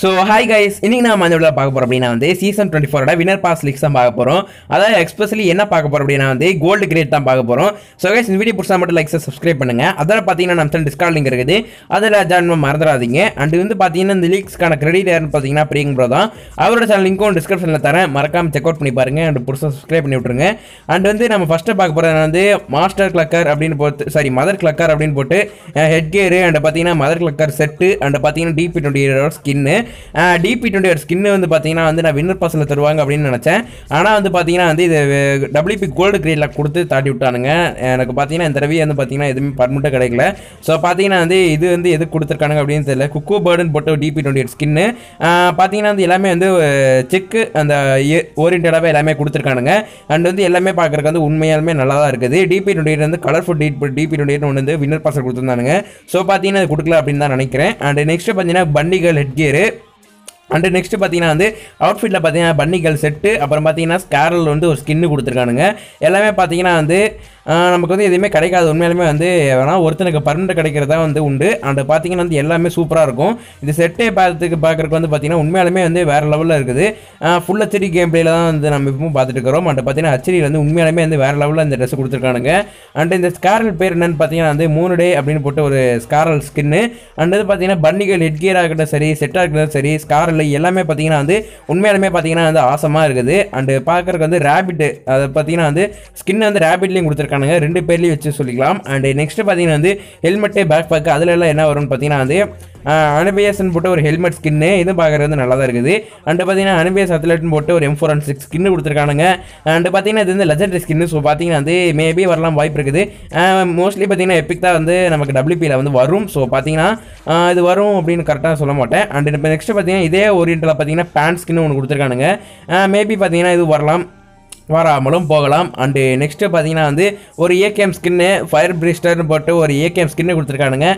so hi guys இன்னைக்கு நான் மஞ்சள் பார்க்க போகிறோம் அப்படின்னா வந்து சீசன் டுவெண்ட்டி ஃபோரோட வினர் பாஸ் லீக்ஸ் தான் பார்க்க போகிறோம் அதாவது எக்ஸ்பெஷலி என்ன பார்க்க போகிறோம் அப்படின்னா வந்து கோல்டு கிரேட் தான் பார்க்க போகிறோம் ஸோ கைஸ் இந்த வீடியோ பிடிச்சா மட்டும் லைக்ஸை சப்ஸ்கிரைப் பண்ணுங்கள் அதில் பார்த்தீங்கன்னா நம்ம டிஸ்கவுண்ட் லிங்க் இருக்குது அதில் ஜாயின் மறந்துடாதீங்க அண்ட் வந்து பார்த்தீங்கன்னா இந்த லீக்ஸ்க்கான கிரெடிட் யாருன்னு பார்த்தீங்கன்னா பிரியங்க ப்ரோ தான் அவரோட சேனல் லிங்க்கும் டிஸ்கிரிப்ஷனில் தரேன் மறக்காமல் செக் அவுட் பண்ணி பாருங்க அண்ட் புதுசாக சப்ஸ்கிரைப் பண்ணி விட்ருங்க அண்ட் வந்து நம்ம ஃபஸ்ட்டு பார்க்க போகிறது வந்து மாஸ்டர் கிளக்கர் அப்படின்னு போட்டு சாரி மதர் கிளக்கர் அப்படின்னு போட்டு ஹெட் கேரு அண்ட் பார்த்தீங்கன்னா மதர் கிளக்கர் செட்டு அண்ட் பார்த்தீங்கன்னா DP twenty skin DP twenty skin வந்து பார்த்தீங்கன்னா வந்து நான் வின்னர் பர்சனில் தருவாங்க அப்படின்னு நினச்சேன் ஆனால் வந்து பார்த்தீங்கன்னா வந்து இது டபிள்யூபி கோல்டு கிரேடில் கொடுத்து தாட்டி விட்டானுங்க எனக்கு பார்த்தீங்கன்னா இந்த தடவை வந்து பார்த்தீங்கன்னா எதுவுமே பர்மிட்டும் கிடைக்கல ஸோ பார்த்தீங்கன்னா வந்து இது வந்து எது கொடுத்துருக்கானுங்க அப்படின்னு தெரியல குக்கோ பேர்டுன்னு போட்டு டிபி டுவெண்ட்டி ஸ்கின்னு பார்த்தீங்கன்னா வந்து எல்லாமே வந்து செக்கு அந்த ஓரியன்டாகவே எல்லாமே கொடுத்துருக்கானுங்க அண்ட் வந்து எல்லாமே பார்க்குறக்கு வந்து உண்மையாலுமே நல்லா தான் இருக்குது டிபி டுவெண்ட்டி வந்து கலர்ஃபுல் டிபி டிபி டுவெண்ட்டி ஒன்று வந்து வின்னர் பாசல் கொடுத்துருந்தானுங்க ஸோ பார்த்தீங்கன்னா அது கொடுக்கல அப்படின்னு தான் நினைக்கிறேன் அண்ட் நெக்ஸ்ட்டு பார்த்தீங்கன்னா பண்டிகள் ஹெட் கியரு அண்டு நெக்ஸ்ட்டு பார்த்தீங்கன்னா வந்து அவுட்ஃபிட்டில் பார்த்தீங்கன்னா பன்னிகள் செட்டு அப்புறம் பார்த்தீங்கன்னா ஸ்கேரல் வந்து ஒரு ஸ்கின்னு கொடுத்துருக்கானுங்க எல்லாமே பார்த்தீங்கன்னா வந்து நமக்கு வந்து எதுவுமே கிடைக்காது உண்மையிலுமே வந்து வேணால் ஒருத்தனுக்கு பர்மனெண்ட் கிடைக்கிறதா வந்து உண்டு அண்ட் பார்த்தீங்கன்னா வந்து எல்லாமே சூப்பராக இருக்கும் இந்த செட்டே பார்த்துக்கு பார்க்குறதுக்கு வந்து பார்த்தீங்கன்னா உண்மையாலுமே வந்து வேறு லெவலில் இருக்குது ஃபுல் அச்சடி கேம் பிளேயில் தான் வந்து நம்ம இப்பவும் பார்த்துட்டு இருக்கிறோம் அண்ட் பார்த்தீங்கன்னா ஹெச்டியில் வந்து உண்மையாலுமே வந்து வேறு லெவலில் இந்த ட்ரெஸ் கொடுத்துருக்கானுங்க அண்டு இந்த ஸ்கேரல் பேர் என்னென்னு பார்த்தீங்கன்னா வந்து மூணு டே அப்படின்னு போட்டு ஒரு ஸ்காரல் ஸ்கின்னு அண்ட் வந்து பார்த்தீங்கன்னா பன்னிகள் ஹெட்கியராக இருக்கட்டும் சரி செட்டாக இருக்கட்டும் சரி ஸ்காரல் மாடலில் எல்லாமே பார்த்தீங்கன்னா வந்து உண்மையாலுமே பார்த்தீங்கன்னா வந்து ஆசமாக இருக்குது அண்டு பார்க்குறதுக்கு வந்து ரேபிட்டு அதை பார்த்தீங்கன்னா வந்து ஸ்கின் வந்து ரேபிட்லேயும் கொடுத்துருக்கானுங்க ரெண்டு பேர்லேயும் வச்சு சொல்லிக்கலாம் அண்டு நெக்ஸ்ட்டு பார்த்தீங்கன்னா வந்து ஹெல்மெட்டு பேக் பேக் அதில் எல்லாம் என்ன வரும்னு பார்த்தீங்கன்னா வந்து அனுபியஸ்ன்னு போட்டு ஒரு ஹெல்மெட் ஸ்கின்னு இது பார்க்குறது நல்லா தான் இருக்குது அண்டு பார்த்தீங்கன்னா அனுபியஸ் அத்லெட்னு போட்டு ஒரு M four and six skin கொடுத்துருக்கானுங்க அண்டு பார்த்தீங்கன்னா இது வந்து லெஜண்டரி ஸ்கின்னு ஸோ பார்த்தீங்கன்னா வந்து மேபி வரலாம் வாய்ப்பு இருக்குது மோஸ்ட்லி பார்த்தீங்கன்னா எப்பிக் தான் வந்து நமக்கு டபிள்யூபியில் வந்து வரும் ஸோ பார்த்தீங்கன்னா இது வரும் அப்படின்னு கரெக்டாக சொல்ல மாட்டேன் அண்டு இப்போ நெக்ஸ்ட்டு பார்த்தீங்கன்னா இதே ஓரியன்டில் பார்த்தீங்கன்னா பேண்ட் ஸ்கின்னு ஒன்று கொடுத்துருக்கானுங்க மேபி பார்த்தீங்கன்னா இது வரலாம் வராமலும் போகலாம் அண்டு நெக்ஸ்ட்டு பார்த்தீங்கன்னா வந்து ஒரு ஏகேஎம் ஸ்கின்னு ஃபயர் பிரிஸ்டர்னு போட்டு ஒரு ஏகேஎம் ஸ்கின்னு கொடுத்துருக்கானுங்க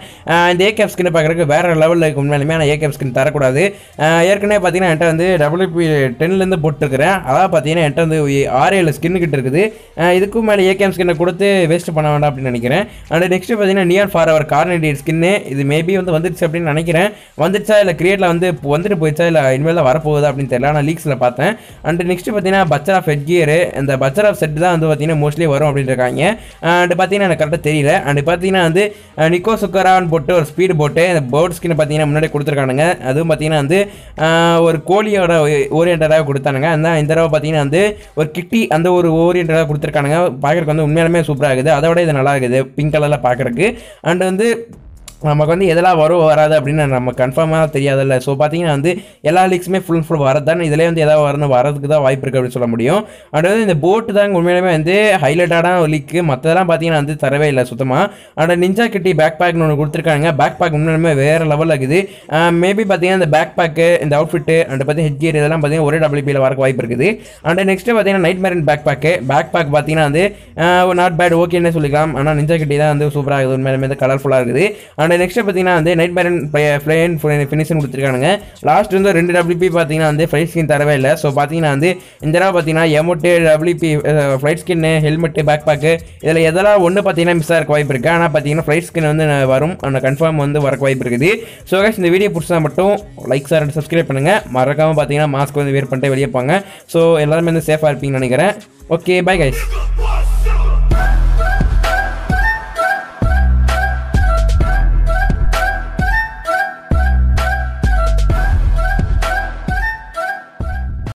இந்த ஏகேஎம் ஸ்கின்னு பார்க்குறதுக்கு வேறு லெவலில் இருக்கும் உண்மையிலுமே ஆனால் ஏகேஎம் ஸ்கின் தரக்கூடாது ஏற்கனவே பார்த்தீங்கன்னா என்கிட்ட வந்து டபிள்யூபி டென்லேருந்து போட்டுருக்கிறேன் அதாவது பார்த்தீங்கன்னா என்கிட்ட வந்து ஆறு ஏழு ஸ்கின்னு கிட்ட இருக்குது இதுக்கும் மேலே ஏகேஎம் ஸ்கின்னை கொடுத்து வேஸ்ட் பண்ண வேண்டாம் அப்படின்னு நினைக்கிறேன் அண்டு நெக்ஸ்ட்டு பார்த்தீங்கன்னா நியர் ஃபார் அவர் கார்னடியட் ஸ்கின்னு இது மேபி வந்து வந்துருச்சு அப்படின்னு நினைக்கிறேன் வந்துருச்சா இல்லை கிரியேட்டில் வந்து வந்துட்டு போயிடுச்சா இல்லை இனிமேல் வரப்போகுது அப்படின்னு தெரியல நான் லீக்ஸில் பார்த்தேன் அண்டு நெக்ஸ்ட்டு பார்த்தீங்கன்னா பச்சரா கியர் இந்த பட்சர் ஆஃப் செட் தான் வந்து பார்த்தீங்கன்னா மோஸ்ட்லி வரும் அப்படின்னு இருக்காங்க அண்ட் பார்த்தீங்கன்னா எனக்கு கரெக்டாக தெரியல அண்ட் பார்த்தீங்கன்னா வந்து நிக்கோ சுக்கரான்னு போட்டு ஒரு ஸ்பீடு போட்டு அந்த போர்ட் ஸ்கின் பார்த்தீங்கன்னா முன்னாடி கொடுத்துருக்கானுங்க அதுவும் பார்த்தீங்கன்னா வந்து ஒரு கோழியோட ஓரியன்டாக கொடுத்தானுங்க அந்த இந்த தடவை பார்த்தீங்கன்னா வந்து ஒரு கிட்டி அந்த ஒரு ஓரியன்டாக கொடுத்துருக்கானுங்க பார்க்குறக்கு வந்து உண்மையாலுமே சூப்பராக இருக்குது விட இது நல்லா இருக்குது பிங்க் கலரில் பார்க்குறக்கு அண்ட் வந்து நமக்கு வந்து எதெல்லாம் வரும் வராது அப்படின்னு நம்ம கன்ஃபார்மாக தெரியாதில்ல ஸோ பார்த்தீங்கன்னா வந்து எல்லா லீக்ஸுமே ஃபுல் ஃபுல் வரதான் இதிலே வந்து எதாவது வரணும் வரதுக்கு தான் வாய்ப்பு இருக்குது அப்படின்னு சொல்ல முடியும் வந்து இந்த போட்டு தான் உண்மையிலுமே வந்து ஹைலைட்டான ஒரு லீக்கு மற்றதெல்லாம் பார்த்தீங்கன்னா வந்து தரவே இல்லை சுத்தமாக அண்ட் நிஞ்சா கிட்டி பேக் பேக்னு ஒன்று கொடுத்துருக்காங்க பேக் பேக் உண்மையிலுமே வேறு லெவலில் இருக்குது மேபி uh, பார்த்தீங்கன்னா இந்த பேக் பேக்கு இந்த அவுட்ஃபிட்டு அண்ட் பார்த்தீங்கன்னா ஹெட் கியர் இதெல்லாம் பார்த்தீங்கன்னா ஒரே டபிள்யூபியில் வரக்கு வாய்ப்பு இருக்குது அண்ட் நெக்ஸ்ட்டு பார்த்தீங்கன்னா நைட் மேரன் பேக் பேக்கு பேக் பேக் பார்த்தீங்கன்னா வந்து நாட் பேட் ஓகேன்னு சொல்லிக்கலாம் ஆனால் நிஞ்சா கிட்டி தான் வந்து சூப்பராக இருக்குது உண்மையிலுமே கலர்ஃபுல்லாக இருக்குது அண்ட் நெக்ஸ்ட் பார்த்தீங்கன்னா வந்து நைட் மேரன் ஃப்ளைன் ஃபினிஷன் கொடுத்துருக்கானுங்க லாஸ்ட் வந்து ரெண்டு டபிள்யூபி பார்த்தீங்கன்னா வந்து ஃப்ளைட் ஸ்கின் தரவே இல்லை ஸோ பார்த்தீங்கன்னா வந்து இந்த தடவை பார்த்தீங்கன்னா emote WP flight skin helmet backpack இதில் எதெல்லாம் ஒன்று பார்த்தீங்கன்னா மிஸ் ஆக வாய்ப்பு இருக்குது ஆனால் பார்த்தீங்கன்னா ஃப்ளைட் ஸ்கின் வந்து வரும் ஆனால் கன்ஃபார்ம் வந்து வரக்கு வாய்ப்பு இருக்குது ஸோ கேஸ் இந்த வீடியோ பிடிச்சா மட்டும் லைக் சார் சப்ஸ்கிரைப் பண்ணுங்கள் மறக்காமல் பார்த்தீங்கன்னா மாஸ்க் வந்து வேர் பண்ணிட்டு வெளியே போங்க ஸோ எல்லாருமே வந்து சேஃபாக இருப்பீங்கன்னு நினைக்கிறேன் ஓகே பாய் கைஸ்